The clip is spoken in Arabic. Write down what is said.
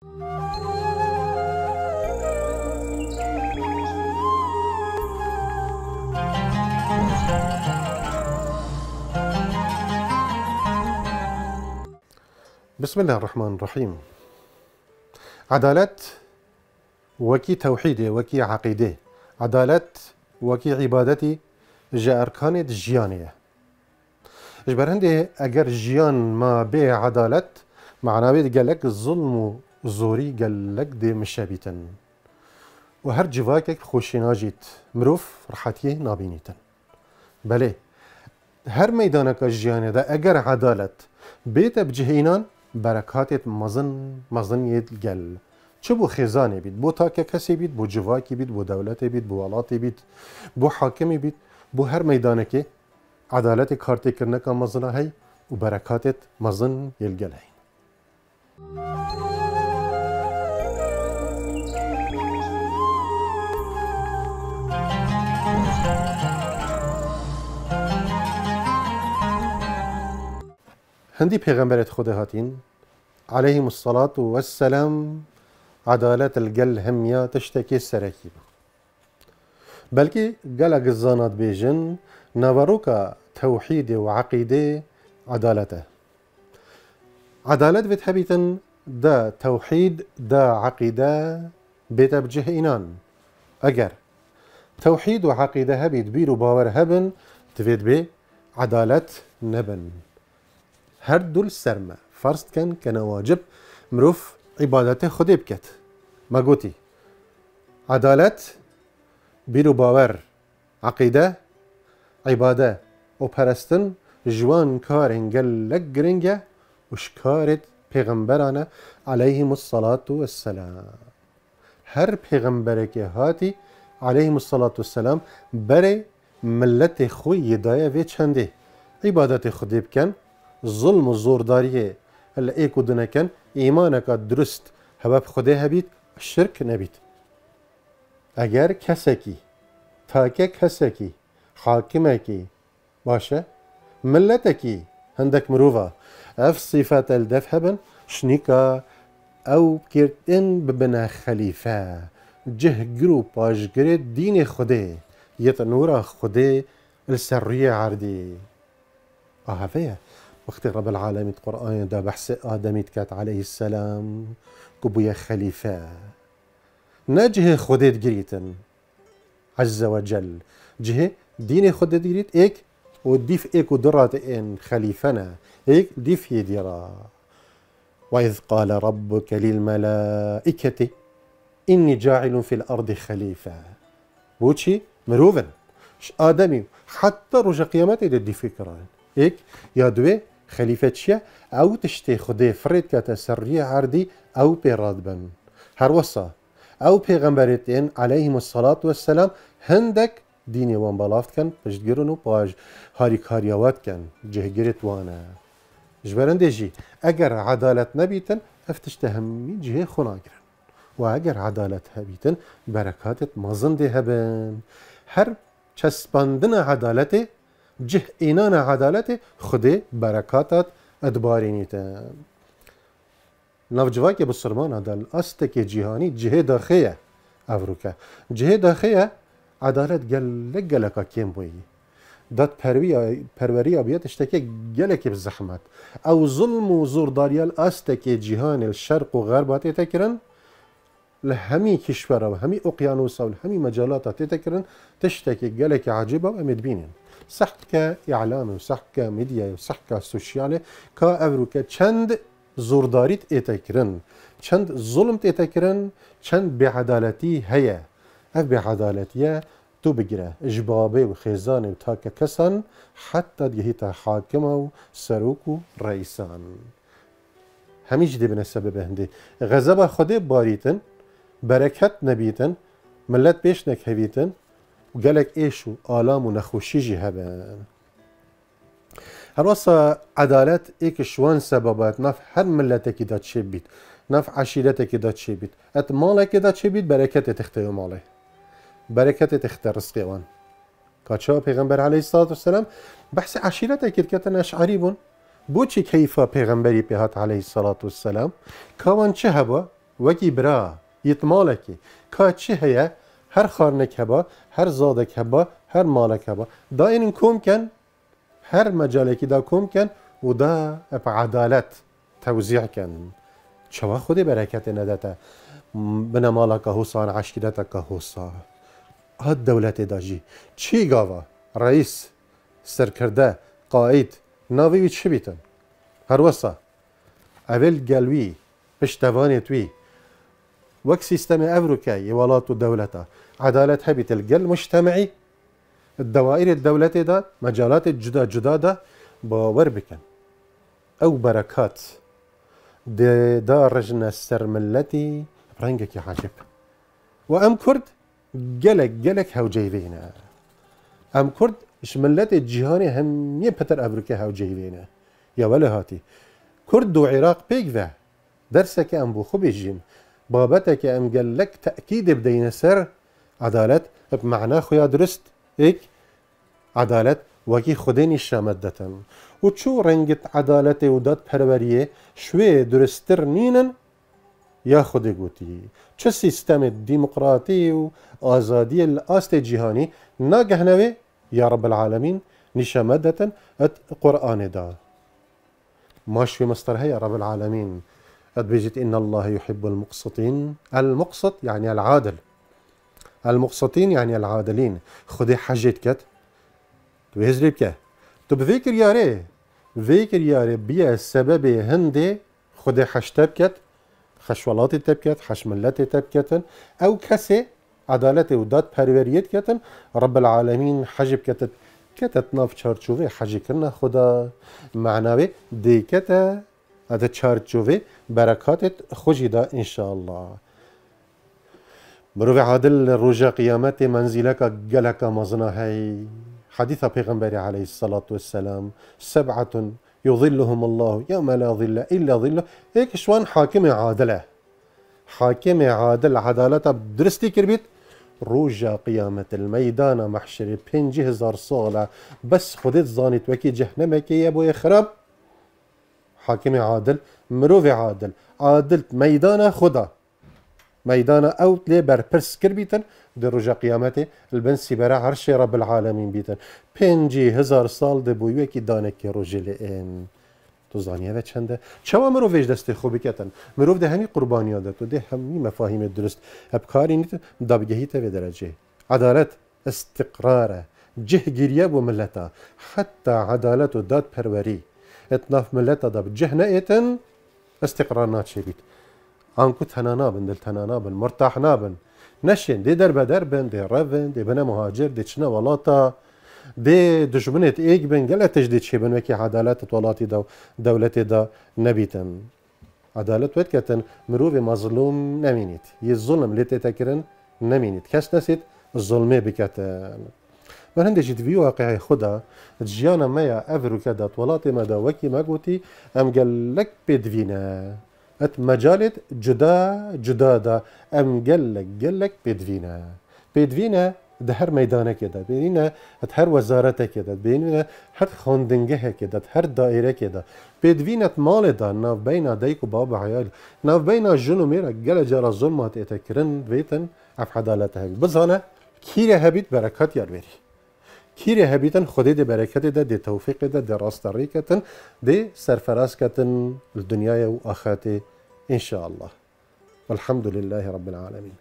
بسم الله الرحمن الرحيم عدالة وكي توحيدي وكي عقيدة عدالة وكي عبادتي جا أركان جيانية اجبر هندي أجر جيان ما بي عدالة معناه بيت قالك الظلم زۆری گەللەک دێمشەبیتن و هەر جیڤاکێک خۆشی ناژیت مروف ڕحەتیە نابینیتن بەلێ هەر مەدانەکە ده اگر عدالت بێتە بجهینان بەرەکاتێت مزن مەزن یێت گەل چ بۆ خێزانێ بو بۆ تاکە کەسێ بیت بۆ بيت بو بۆ بيت بیت بۆ وڵاتی بیت بۆ حاکمی بیت بۆ هەر مەدانەکێ عدالەتی کارتێکردنەکە مزنه هەی و بەرەکاتێت مەزن Thank you. هندی پیغمبرت خود هاتین علیهم الصلاة والسلام عدالت الجل همیا تشتکی سرکی بو بلکی گلا گزانات بیجن نواروکا توحید و عقیده عدالته عدالت بتحبیتن دا توحيد دا عقيدة بتبجه إنان أجر توحيد وعقيدة هبید بیرو باور هبن تفيد بی عدالت نبن دول سرمه فرست کن کە واجب مروف عبادت خودی بکت ما عدالەت عدالت بیرو باور عقیده عباده و پەرستن ژوان کارێنگەل لەک گرنگە وشکارێت پیغمبرانه علیه مسلات و السلام هەر که هاتی علیه مسلات و سلام بەرێ ملەتی خۆی یدایە وێ چەندێ عیبادەتی خودێ ظلم و زورداریه هل ایک و دنکن ایمانک درست هباب خدا هبید شرک نبید اگر کسکی تاکه کسکی حاکمکی باشه ملتکی هندك مروفا اف صفات الدف هبن شنيكا او كيرتن ببنا خليفة جه جرو باش جريت دين خدي يتنورا خدي السرية عردي اه هذايا رب العالمين القرآن دا بحس آدم كات عليه السلام كبويا خليفة نجه خدت جريتن عز وجل جه دين خدت جريت إيك وديف إيك ودرات إن خليفنا إيك ديف يديرا وإذ قال ربك للملائكة إني جاعل في الأرض خليفة بوشي مروفن آدمي حتى رجع قيامته دي فكرة إيك يا دوي خەلیفە چییە؟ او تشتی خودێ فرێت که سەرڕیە هەردی او پیراد بن. پیغمبرت این علیه ئێن و السلام هندک سەسلام وان دینێوان کن پشتگرن و پاژ هاری وانه جێگرێت وانە. اگر عدالت نبیتن نەبیتن ئەفتشتە هەممی جه خۆناگرن. و اگر عدالت هبیتن برکاتت مزنده هبن هر چسبندن عدالەتێ cih înana edaletê Xudê bereketat edbarînî te. Navcivakê bi sirmana del astekê cîhanî cihê daxê ye evroke. Cihê daxê ye edalet gelek geleka kêm bûyî. dadperviya perveriya biye tiştekê gelekî bi zehmet. Ew zulm û zûrdariyel astekê cîhanê şerq û xerbatê te kirin, li hemî kişwera hemî oqyanusa hemî mecalata tê te kirin tiştekê gelekî ecîb ew em ê dibînin. سخت که اعلام و سخت که مدیا و سخت که سوشیاله که ابرو که چند زورداریت اتکرن چند ظلمت اتکرن چند بیعدالتی هیه اف بیعدالتیه تو بگیره اجبابه و خیزان و تاک کسان حتی دیگه تا حاکم و سروک و رئیسان همیش دی بنا سبب هندی غضب خود باریتن برکت نبیتن ملت پیش نکهویتن و گلگ ایش و آلام و نخوشی جی هبین هر واسا عدالت ایک شوان سبابات نف هر ملت که دا چه بید نف عشیرت که دا چه بید ات مال که دا چه بید برکت ات ماله برکت ات اختی رسقی وان کچه ها پیغمبر علیه الصلاة بحث عشیرت اکید کتن اشعری بون بو چی کیفا پیغمبری پیهات علیه صلی اللہ علیه صلی اللہ علیه صلی اللہ که هر xarnek کبا هر zadek کبا دا malek کم کن، هر مجاله که دا کم کن و دا اپ عدالت توزیع کن چوا خود برکت ندتا بنا مالا که حسان عشکیدتا که حسا هاد دولت دا جی چی گوا؟ رئیس سرکرده قائد ناوی وی چی بیتن هر وسا اول گلوی پشتوانی توی وک سیستم افروکی ولات و دولتا عدالتها بتلقى المجتمعي الدوائر الدولتي دا مجالات الجدا جدا دا باور بكن او بركات دا, دا رجنا سر ملتي برنجك يا حاجب وام كرد قلق قلق هاو جايبينا ام كرد شملت الجهاني هم يبتر امريكا هاو جايبينا يا ولا هاتي كرد وعراق بيكفا درسك ام بو خبيجين بابتك ام قال لك تاكيد بدينا سر عدالت بمعنى خويا درست هيك عدالت وكي خديني شامدة و چوو رنجت عدالەتی و دات پەروەریە شوي درستر نینن يا خودی گوتی چه سيستم الديمقراطي و ئازادیە لە ئاستێ يا رب العالمين نشامدة ات قرآن دا ما شوي مەستەر هەیە رب العالمين ات بيجت ان الله يحب المقسطين المقسط يعني العادل المقسطين يعني العادلين خذي حاجتك تبهز ريبك يا ري ذكر يا ري بيا السبب هندي خذي حشتبكت خش ولاتي تبكت خش تبكت او كسي عدالتي ودات پروريت كتن رب العالمين حجب كتت كتت ناف شوفي حجي كنا خدا معناوي دي كتا هذا چارچوبه بركاتت خوجي دا ان شاء الله مروي عادل روژا قیامت منزلك گلک مزنا حديث پیغمبر عليه الصلاة والسلام سبعة يظلهم الله يوم لا ظل إلا ظله هيك شوان حاكمة عادلة حاكمة عادل عدالتها درستي كربيت روجا قيامة الميدان محشر بين جهزار صالة بس خدت زانت وكي جهنمك يا ابو يخرب حاكمة عادل مروفي عادل عادلت ميدانا خدها مەدانە ئەوت لێ بەرپرس کردبیتن دە رجا قیامەتێ البن سيبرا عرش رب العالمين بيتن پێنجی هزار دانك دەبوویەکی دانێکی تو زانيه ئێن. چنده چوا چاوا مرۆڤێژ دەستی خۆ كتن مرۆڤ ده همي قوربانیا ده تو ده همي مفاهيم درست هەبکاری نيت دابگهي ته دەرەجێ عدالت استقرارە جهگیریە بۆ ملتا حتا عدالەت و ملتا ئەتناف ملەتە نئتن استقرار ناتشه ناچێبیت آن کت هنانابن دل تنانابن مرتاح نابن نشین دی در بدر بن رفن دي بنا مهاجر دي چنه ولاتا دي دشمنت ایگ بن گله تجدید شی بن وکی عدالت ولاتی دا دولت دا نبيتن عدالت وید کتن مروف مظلوم نمينيت یه ظلم لیت تکرن نمینید کس نسید ظلمه بکتن من هندي جد في واقع خدا جيانا مايا افرو كدا طولاتي دا وكي ما قوتي ام قال لك بدفينا ات مجالت جدا جدا دا ام گلک گلک پیدوینه پیدوینه ده هر میدانه کې ده بینه ات هر وزارت کې ده بینه هر خوندنګه کې ده هر دایره کې ده ات مال ده ناو بینا دیک و باب عیال ناو بینا جنو میره گله جرا ظلمات اتکرن ویتن اف عدالت هبی بزانه کیره هبید برکات یار بری كيري هبيتن خدي دي بركات ده دي توفيق ده دي راست ريكتن دي سرفراسكتن الدنيا وآخاتي إن شاء الله والحمد لله رب العالمين